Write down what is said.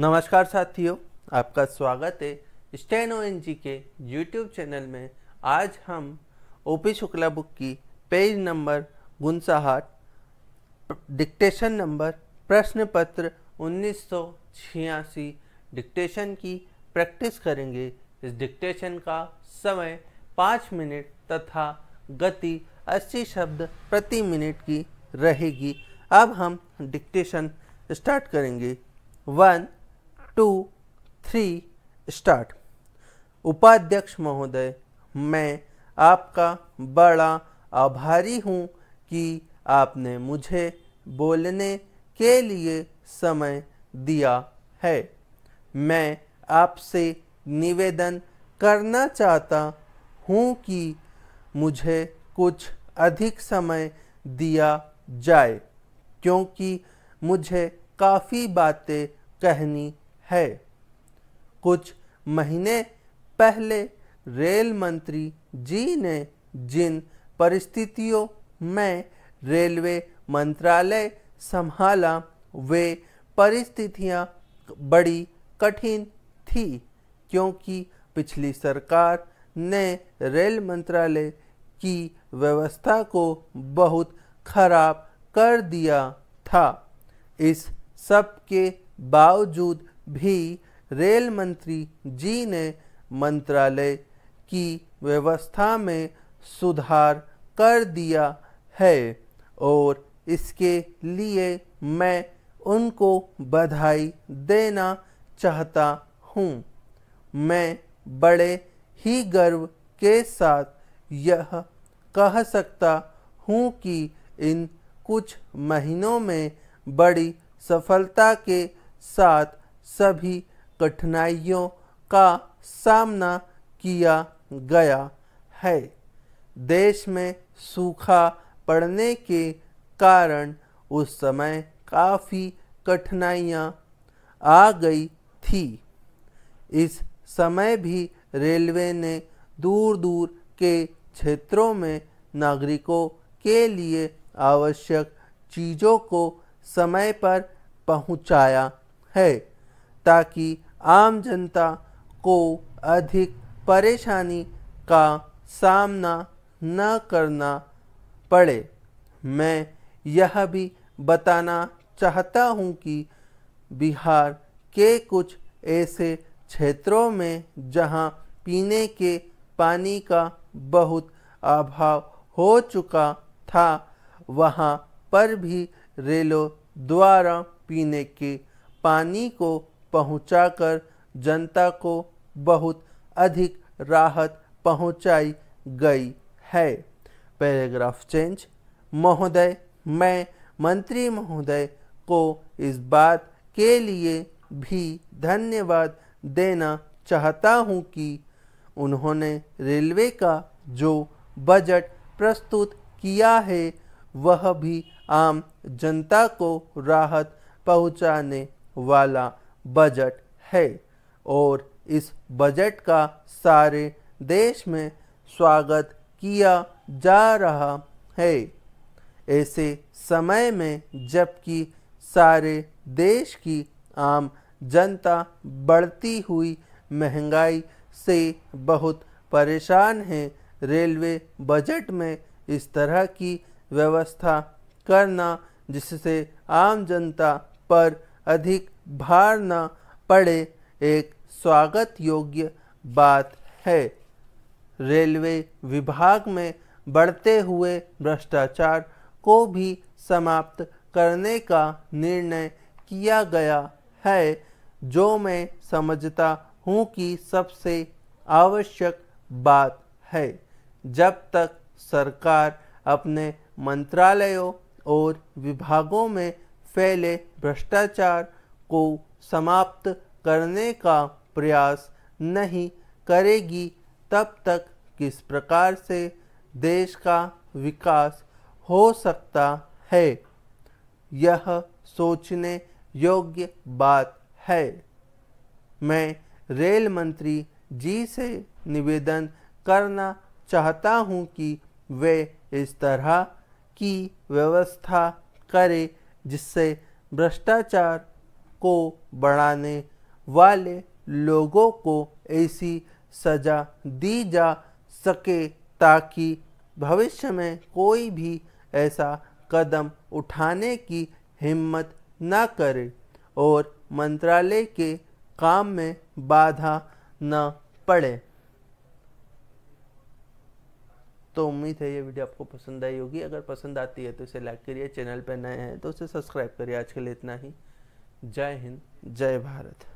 नमस्कार साथियों आपका स्वागत है स्टेनो एन जी के यूट्यूब चैनल में आज हम ओपी शुक्ला बुक की पेज नंबर गुनसाहट डिक्टेशन नंबर प्रश्न पत्र उन्नीस डिक्टेशन की प्रैक्टिस करेंगे इस डिक्टेशन का समय पाँच मिनट तथा गति अस्सी शब्द प्रति मिनट की रहेगी अब हम डिक्टेशन स्टार्ट करेंगे वन टू थ्री स्टार्ट उपाध्यक्ष महोदय मैं आपका बड़ा आभारी हूँ कि आपने मुझे बोलने के लिए समय दिया है मैं आपसे निवेदन करना चाहता हूँ कि मुझे कुछ अधिक समय दिया जाए क्योंकि मुझे काफ़ी बातें कहनी है कुछ महीने पहले रेल मंत्री जी ने जिन परिस्थितियों में रेलवे मंत्रालय संभाला वे परिस्थितियां बड़ी कठिन थी क्योंकि पिछली सरकार ने रेल मंत्रालय की व्यवस्था को बहुत खराब कर दिया था इस सब के बावजूद भी रेल मंत्री जी ने मंत्रालय की व्यवस्था में सुधार कर दिया है और इसके लिए मैं उनको बधाई देना चाहता हूँ मैं बड़े ही गर्व के साथ यह कह सकता हूँ कि इन कुछ महीनों में बड़ी सफलता के साथ सभी कठिनाइयों का सामना किया गया है देश में सूखा पड़ने के कारण उस समय काफ़ी कठिनाइयाँ आ गई थी इस समय भी रेलवे ने दूर दूर के क्षेत्रों में नागरिकों के लिए आवश्यक चीज़ों को समय पर पहुंचाया है ताकि आम जनता को अधिक परेशानी का सामना न करना पड़े मैं यह भी बताना चाहता हूँ कि बिहार के कुछ ऐसे क्षेत्रों में जहाँ पीने के पानी का बहुत अभाव हो चुका था वहाँ पर भी रेलों द्वारा पीने के पानी को पहुंचाकर जनता को बहुत अधिक राहत पहुंचाई गई है पैराग्राफ चेंज महोदय मैं मंत्री महोदय को इस बात के लिए भी धन्यवाद देना चाहता हूं कि उन्होंने रेलवे का जो बजट प्रस्तुत किया है वह भी आम जनता को राहत पहुंचाने वाला बजट है और इस बजट का सारे देश में स्वागत किया जा रहा है ऐसे समय में जबकि सारे देश की आम जनता बढ़ती हुई महंगाई से बहुत परेशान है रेलवे बजट में इस तरह की व्यवस्था करना जिससे आम जनता पर अधिक भार न पड़े एक स्वागत योग्य बात है रेलवे विभाग में बढ़ते हुए भ्रष्टाचार को भी समाप्त करने का निर्णय किया गया है जो मैं समझता हूँ कि सबसे आवश्यक बात है जब तक सरकार अपने मंत्रालयों और विभागों में फैले भ्रष्टाचार को समाप्त करने का प्रयास नहीं करेगी तब तक किस प्रकार से देश का विकास हो सकता है यह सोचने योग्य बात है मैं रेल मंत्री जी से निवेदन करना चाहता हूं कि वे इस तरह की व्यवस्था करें जिससे भ्रष्टाचार को बढ़ाने वाले लोगों को ऐसी सज़ा दी जा सके ताकि भविष्य में कोई भी ऐसा कदम उठाने की हिम्मत न करे और मंत्रालय के काम में बाधा न पड़े तो उम्मीद है ये वीडियो आपको पसंद आई होगी अगर पसंद आती है तो इसे लाइक करिए चैनल पर नए हैं तो उसे सब्सक्राइब करिए आज के लिए इतना ही जय हिंद जय भारत